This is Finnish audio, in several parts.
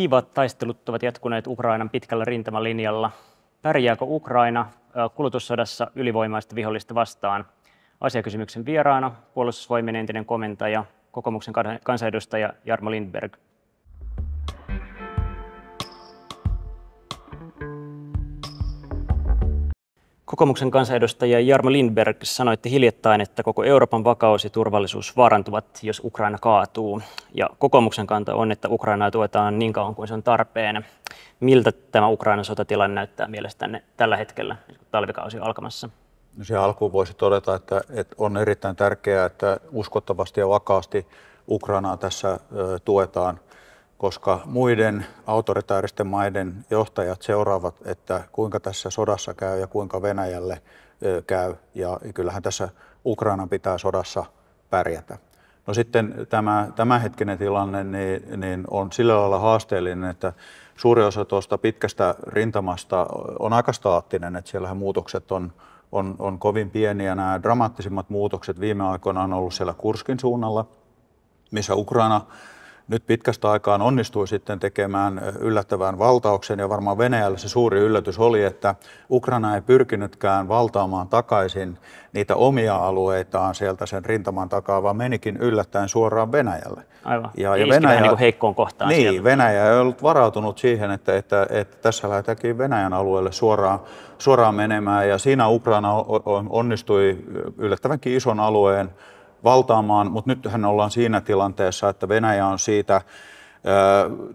kiivaat taistelut ovat jatkuneet Ukrainan pitkällä rintamalinjalla. Pärjääkö Ukraina kulutussodassa ylivoimaista vihollista vastaan? Asiakysymyksen vieraana puolustusvoimien entinen komentaja, kokoomuksen kansanedustaja Jarmo Lindberg. Kokoomuksen kansanedustaja Jarmo Lindberg sanoitte hiljattain, että koko Euroopan vakaus ja turvallisuus vaarantuvat, jos Ukraina kaatuu. Ja kokoomuksen kanta on, että Ukrainaa tuetaan niin kauan kuin se on tarpeen. Miltä tämä Ukrainan sotatilanne näyttää mielestänne tällä hetkellä, kun talvikausi on alkamassa? No siihen alkuun voisi todeta, että, että on erittäin tärkeää, että uskottavasti ja vakaasti Ukrainaa tässä ö, tuetaan – koska muiden autoritaaristen maiden johtajat seuraavat, että kuinka tässä sodassa käy ja kuinka Venäjälle käy. Ja kyllähän tässä Ukraina pitää sodassa pärjätä. No sitten tämä tämänhetkinen tilanne niin, niin on sillä lailla haasteellinen, että suuri osa tuosta pitkästä rintamasta on aika staattinen, että siellähän muutokset on, on, on kovin pieniä. Nämä dramaattisimmat muutokset viime aikoina on ollut siellä Kurskin suunnalla, missä Ukraina nyt pitkästä aikaan onnistui sitten tekemään yllättävän valtauksen ja varmaan Venäjällä se suuri yllätys oli, että Ukraina ei pyrkinytkään valtaamaan takaisin niitä omia alueitaan sieltä sen rintaman takaa, vaan menikin yllättäen suoraan Venäjälle. Aivan, ja, ja Venäjä, niin heikkoon kohtaan. Niin, sieltä. Venäjä ei ollut varautunut siihen, että, että, että tässä lähdetäänkin Venäjän alueelle suoraan, suoraan menemään ja siinä Ukraina onnistui yllättävänkin ison alueen valtaamaan, mutta nythän ollaan siinä tilanteessa, että Venäjä on siitä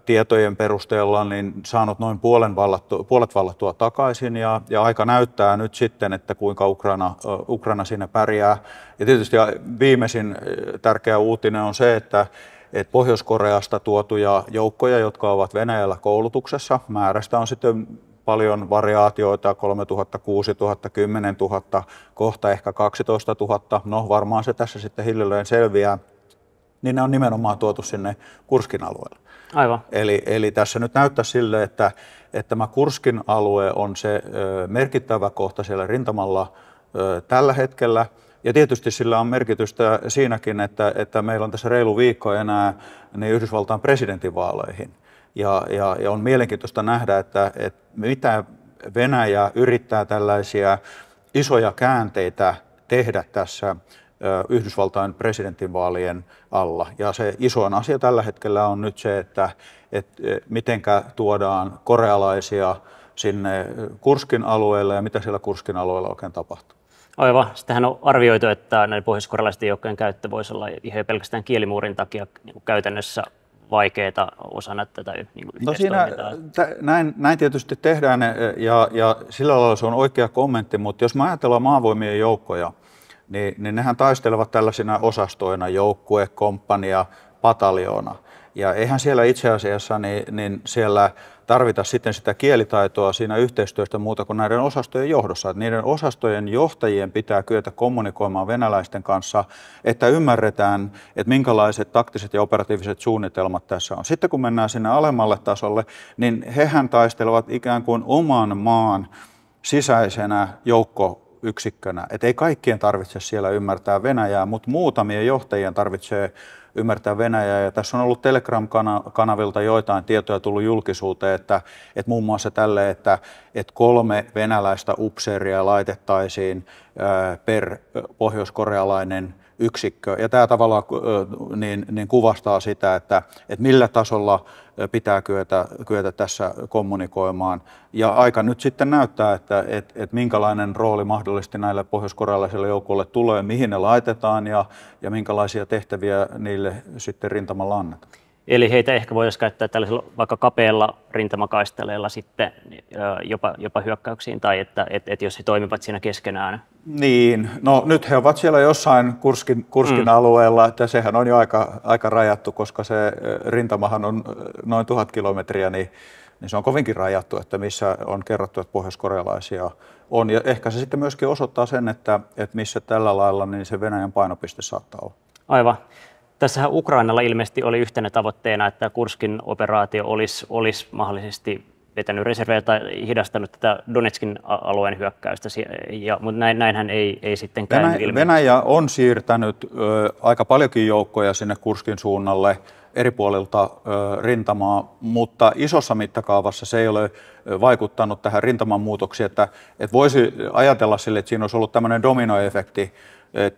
tietojen perusteella niin saanut noin puolen vallattu, puolet vallattua takaisin ja, ja aika näyttää nyt sitten, että kuinka Ukraina, Ukraina siinä pärjää. Ja tietysti viimeisin tärkeä uutinen on se, että että Pohjois-Koreasta tuotuja joukkoja, jotka ovat Venäjällä koulutuksessa, määrästä on sitten paljon variaatioita, 3000, 6000, 10 000, kohta ehkä 12 000, no varmaan se tässä sitten hiljalleen selviää, niin ne on nimenomaan tuotu sinne Kurskin alueelle. Aivan. Eli, eli tässä nyt näyttää sille, että, että tämä Kurskin alue on se ö, merkittävä kohta siellä rintamalla ö, tällä hetkellä. Ja tietysti sillä on merkitystä siinäkin, että, että meillä on tässä reilu viikko enää niin Yhdysvaltain presidentinvaaleihin – ja, ja, ja on mielenkiintoista nähdä, että, että mitä Venäjä yrittää tällaisia isoja käänteitä tehdä tässä Yhdysvaltain presidentinvaalien alla. Ja se isoin asia tällä hetkellä on nyt se, että, että mitenkä tuodaan korealaisia sinne Kurskin alueelle ja mitä siellä Kurskin alueella oikein tapahtuu. Aivan. Sitähän on arvioitu, että näiden pohjois-korealaisten joukkojen käyttö voisi olla ihan pelkästään kielimuurin takia niin käytännössä vaikeaa osana tätä niin kuin no siinä, t- näin, näin tietysti tehdään eh, ja, ja sillä lailla se on oikea kommentti, mutta jos me ajatellaan maavoimien joukkoja, niin, niin nehän taistelevat tällaisina osastoina, joukkue, komppania, pataljoona. Ja eihän siellä itse asiassa niin, niin siellä tarvita sitten sitä kielitaitoa siinä yhteistyöstä muuta kuin näiden osastojen johdossa. Että niiden osastojen johtajien pitää kyetä kommunikoimaan venäläisten kanssa, että ymmärretään, että minkälaiset taktiset ja operatiiviset suunnitelmat tässä on. Sitten kun mennään sinne alemmalle tasolle, niin hehän taistelevat ikään kuin oman maan sisäisenä joukko yksikkönä. Et ei kaikkien tarvitse siellä ymmärtää Venäjää, mutta muutamien johtajien tarvitsee ymmärtää Venäjää. Ja tässä on ollut Telegram-kanavilta joitain tietoja tullut julkisuuteen, että, että muun muassa tälle, että, että kolme venäläistä upseeria laitettaisiin per pohjoiskorealainen yksikkö. Ja tämä tavallaan niin, niin kuvastaa sitä, että, että millä tasolla pitää kyetä, kyetä tässä kommunikoimaan. Ja aika nyt sitten näyttää, että että että minkälainen rooli mahdollisesti näille pohjoiskorealaisille joukolle tulee, mihin ne laitetaan ja, ja minkälaisia tehtäviä niille heille sitten rintamalla annetaan. Eli heitä ehkä voisi käyttää tällaisella vaikka kapealla rintamakaistaleella sitten niin, jopa, jopa hyökkäyksiin, tai että et, et jos he toimivat siinä keskenään. Niin, no nyt he ovat siellä jossain Kurskin, Kurskin mm. alueella, että sehän on jo aika, aika rajattu, koska se rintamahan on noin tuhat kilometriä, niin, niin se on kovinkin rajattu, että missä on kerrottu, että pohjoiskorealaisia on. Ja ehkä se sitten myöskin osoittaa sen, että, että missä tällä lailla niin se Venäjän painopiste saattaa olla. Aivan. Tässähän Ukrainalla ilmeisesti oli yhtenä tavoitteena, että Kurskin operaatio olisi, olisi mahdollisesti vetänyt reservejä tai hidastanut tätä Donetskin alueen hyökkäystä, ja, mutta näin, näinhän ei, ei sitten käynyt Venäjä, ilmi. Venäjä on siirtänyt ö, aika paljonkin joukkoja sinne Kurskin suunnalle eri puolilta rintamaa, mutta isossa mittakaavassa se ei ole vaikuttanut tähän rintaman muutoksiin, että, että voisi ajatella sille, että siinä olisi ollut tämmöinen dominoefekti,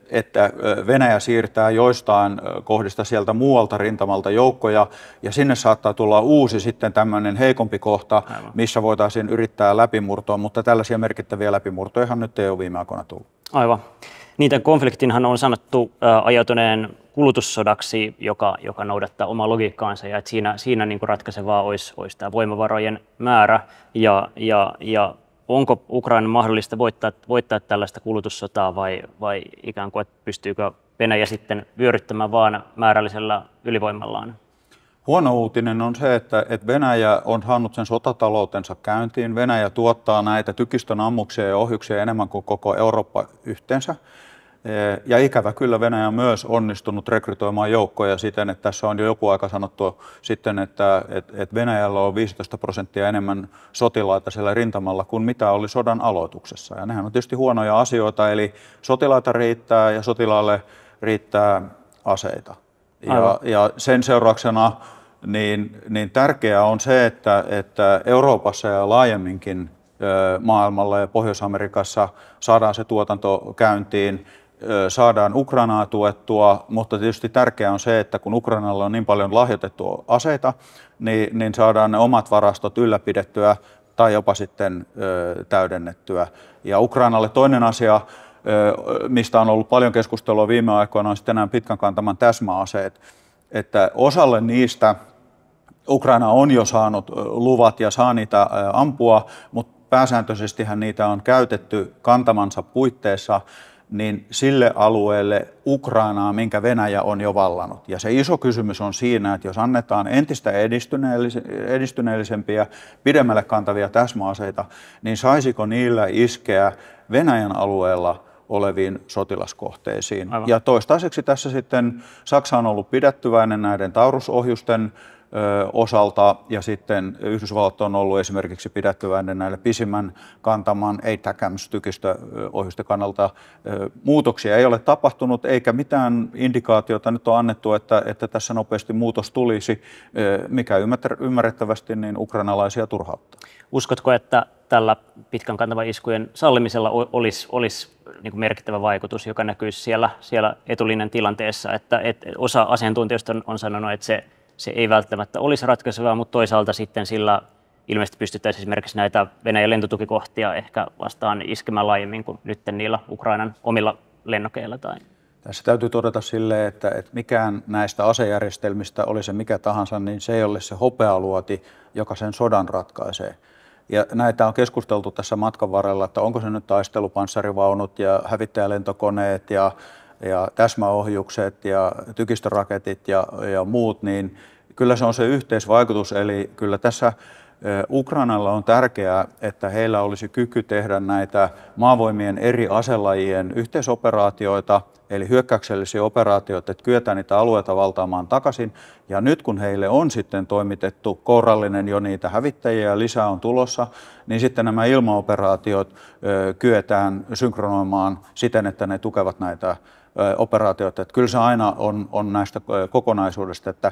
että Venäjä siirtää joistain kohdista sieltä muualta rintamalta joukkoja, ja sinne saattaa tulla uusi sitten tämmöinen heikompi kohta, Aivan. missä voitaisiin yrittää läpimurtoa, mutta tällaisia merkittäviä läpimurtoja nyt ei ole viime aikoina tullut. Aivan. Niitä konfliktinhan on sanottu ajatuneen kulutussodaksi, joka, joka noudattaa omaa logiikkaansa ja että siinä, siinä niin kuin ratkaisevaa olisi, olisi tämä voimavarojen määrä ja, ja, ja onko Ukraina mahdollista voittaa, voittaa tällaista kulutussotaa vai, vai ikään kuin, että pystyykö Venäjä sitten vyöryttämään vaan määrällisellä ylivoimallaan? Huono uutinen on se, että, että Venäjä on saanut sen sotataloutensa käyntiin. Venäjä tuottaa näitä tykistön ammuksia ja ohjuksia enemmän kuin koko Eurooppa yhteensä. Eh, ja ikävä kyllä Venäjä on myös onnistunut rekrytoimaan joukkoja siten, että tässä on jo joku aika sanottu sitten, että, että Venäjällä on 15 prosenttia enemmän sotilaita siellä rintamalla kuin mitä oli sodan aloituksessa. Ja nehän on tietysti huonoja asioita, eli sotilaita riittää ja sotilaalle riittää aseita. Ja, ja sen seurauksena niin, niin tärkeää on se, että, että Euroopassa ja laajemminkin maailmalla ja Pohjois-Amerikassa saadaan se tuotanto käyntiin saadaan Ukrainaa tuettua, mutta tietysti tärkeää on se, että kun Ukrainalla on niin paljon lahjoitettua aseita, niin, niin saadaan ne omat varastot ylläpidettyä tai jopa sitten ö, täydennettyä. Ja Ukrainalle toinen asia, ö, mistä on ollut paljon keskustelua viime aikoina, on sitten nämä pitkän kantaman täsmäaseet, että osalle niistä Ukraina on jo saanut luvat ja saa niitä ampua, mutta pääsääntöisestihän niitä on käytetty kantamansa puitteissa – niin sille alueelle Ukrainaa, minkä Venäjä on jo vallannut. Ja se iso kysymys on siinä, että jos annetaan entistä edistyneellisempiä, pidemmälle kantavia täsmäaseita, niin saisiko niillä iskeä Venäjän alueella oleviin sotilaskohteisiin. Aivan. Ja toistaiseksi tässä sitten Saksa on ollut pidättyväinen näiden taurusohjusten osalta ja sitten Yhdysvallat on ollut esimerkiksi pidättyväinen näille pisimmän kantaman ei tykistä ohjusten kannalta. Muutoksia ei ole tapahtunut eikä mitään indikaatiota nyt on annettu, että, että tässä nopeasti muutos tulisi, mikä ymmärrettävästi niin ukrainalaisia turhauttaa. Uskotko, että tällä pitkän kantavan iskujen sallimisella olisi, olisi niin kuin merkittävä vaikutus, joka näkyisi siellä, siellä etulinjan tilanteessa, että, että osa asiantuntijoista on, on sanonut, että se se ei välttämättä olisi ratkaisevaa, mutta toisaalta sitten sillä ilmeisesti pystyttäisiin esimerkiksi näitä Venäjän lentotukikohtia ehkä vastaan iskemään laajemmin kuin nyt niillä Ukrainan omilla lennokeilla. Tai... Tässä täytyy todeta sille, että, että mikään näistä asejärjestelmistä, oli se mikä tahansa, niin se ei ole se hopealuoti, joka sen sodan ratkaisee. Ja näitä on keskusteltu tässä matkan varrella, että onko se nyt taistelupanssarivaunut ja hävittäjälentokoneet ja ja täsmäohjukset ja tykistöraketit ja, ja muut, niin kyllä se on se yhteisvaikutus. Eli kyllä tässä Ukrainalla on tärkeää, että heillä olisi kyky tehdä näitä maavoimien eri aselajien yhteisoperaatioita, eli hyökkäyksellisiä operaatioita, että kyetään niitä alueita valtaamaan takaisin. Ja nyt kun heille on sitten toimitettu korallinen jo niitä hävittäjiä ja lisää on tulossa, niin sitten nämä ilmaoperaatiot kyetään synkronoimaan siten, että ne tukevat näitä operaatioita. Että kyllä se aina on, on näistä kokonaisuudesta, että,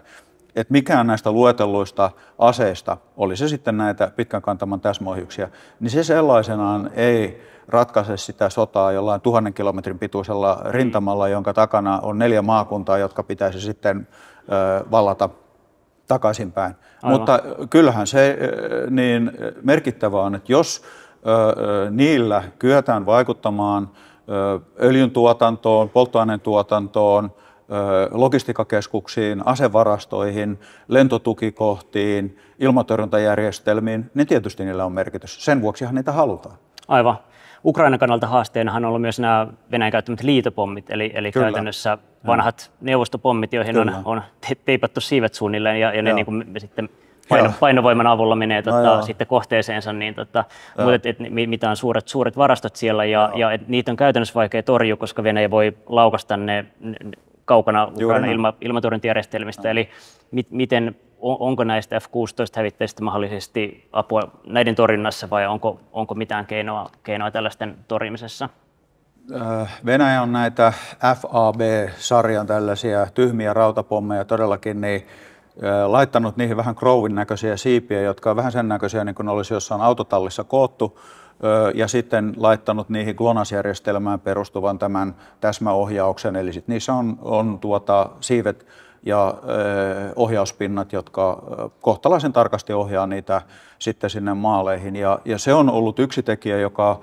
että mikään näistä luetelluista aseista, oli se sitten näitä pitkän kantaman täsmäohjuksia, niin se sellaisenaan ei ratkaise sitä sotaa jollain tuhannen kilometrin pituisella rintamalla, jonka takana on neljä maakuntaa, jotka pitäisi sitten ö, vallata takaisinpäin. Aivan. Mutta kyllähän se niin merkittävä on, että jos ö, niillä kyetään vaikuttamaan – öljyn tuotantoon, polttoaineen tuotantoon, logistiikkakeskuksiin, asevarastoihin, lentotukikohtiin, ilmatorjuntajärjestelmiin, niin tietysti niillä on merkitys. Sen vuoksihan niitä halutaan. Aivan. Ukrainan kannalta haasteenahan on ollut myös nämä Venäjän käyttämät liitopommit, eli, eli käytännössä vanhat ja. Mm. neuvostopommit, joihin on, on teipattu siivet suunnilleen, ja, ja ne niin kuin sitten paino, painovoiman avulla menee tota, no sitten kohteeseensa, niin tota, mutta et, et, mitä on suuret, suuret varastot siellä ja, ja et, niitä on käytännössä vaikea torjua, koska Venäjä voi laukasta ne, ne kaukana Ukraina ilma, ilmatorjuntajärjestelmistä. Eli mit, miten, on, onko näistä F-16-hävittäjistä mahdollisesti apua näiden torjunnassa vai onko, onko mitään keinoa, keinoa tällaisten torjumisessa? Äh, Venäjä on näitä FAB-sarjan tällaisia tyhmiä rautapommeja todellakin niin laittanut niihin vähän Crowin näköisiä siipiä, jotka on vähän sen näköisiä, niin kuin olisi jossain autotallissa koottu, ja sitten laittanut niihin GLONASS-järjestelmään perustuvan tämän täsmäohjauksen, eli sit niissä on, on tuota, siivet ja ohjauspinnat, jotka kohtalaisen tarkasti ohjaa niitä sitten sinne maaleihin. Ja, ja se on ollut yksi tekijä, joka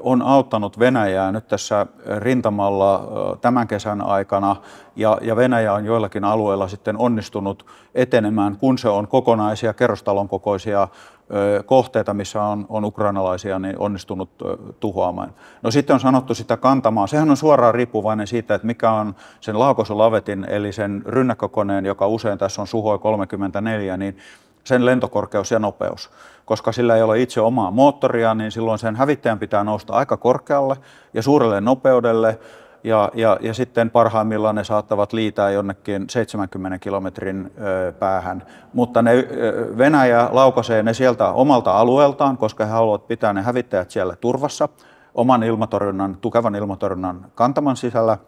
on auttanut Venäjää nyt tässä rintamalla tämän kesän aikana ja, Venäjä on joillakin alueilla sitten onnistunut etenemään, kun se on kokonaisia kerrostalon kokoisia kohteita, missä on, on ukrainalaisia, niin onnistunut tuhoamaan. No sitten on sanottu sitä kantamaa. Sehän on suoraan riippuvainen siitä, että mikä on sen laukosolavetin, eli sen rynnäkkökoneen, joka usein tässä on Suhoi 34, niin sen lentokorkeus ja nopeus. Koska sillä ei ole itse omaa moottoria, niin silloin sen hävittäjän pitää nousta aika korkealle ja suurelle nopeudelle. Ja, ja, ja sitten parhaimmillaan ne saattavat liitää jonnekin 70 kilometrin ö, päähän. Mutta ne, ö, Venäjä laukaisee ne sieltä omalta alueeltaan, koska he haluavat pitää ne hävittäjät siellä turvassa oman ilmatorjunnan, tukevan ilmatorjunnan kantaman sisällä.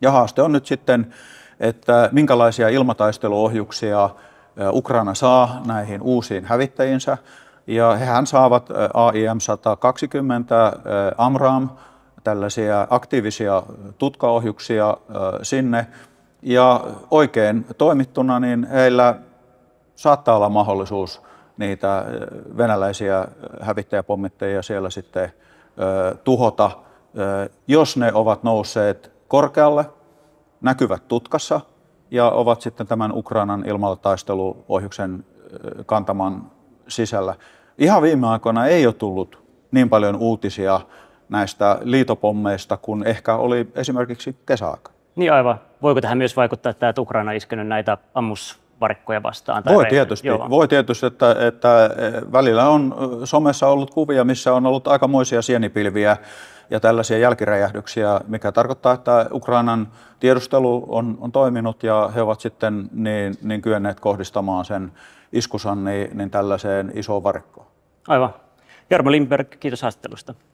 Ja haaste on nyt sitten, että minkälaisia ilmataisteluohjuksia Ukraina saa näihin uusiin hävittäjinsä, ja hehän saavat AIM-120 AMRAAM, tällaisia aktiivisia tutkaohjuksia sinne, ja oikein toimittuna, niin heillä saattaa olla mahdollisuus niitä venäläisiä hävittäjäpommittajia siellä sitten tuhota, jos ne ovat nousseet korkealle, näkyvät tutkassa – ja ovat sitten tämän Ukrainan ilmataisteluohjuksen kantaman sisällä. Ihan viime aikoina ei ole tullut niin paljon uutisia näistä liitopommeista kuin ehkä oli esimerkiksi kesäaika. Niin aivan. Voiko tähän myös vaikuttaa, että Ukraina iskenyt näitä ammus varikkoja vastaan. Tai voi, reilu. tietysti, voi tietysti, että, että eh, välillä on eh, somessa ollut kuvia, missä on ollut aikamoisia sienipilviä ja tällaisia jälkiräjähdyksiä, mikä tarkoittaa, että Ukrainan tiedustelu on, on toiminut ja he ovat sitten niin, niin kyenneet kohdistamaan sen iskusan niin, niin tällaiseen isoon varikkoon. Aivan. Jarmo Lindberg, kiitos haastattelusta.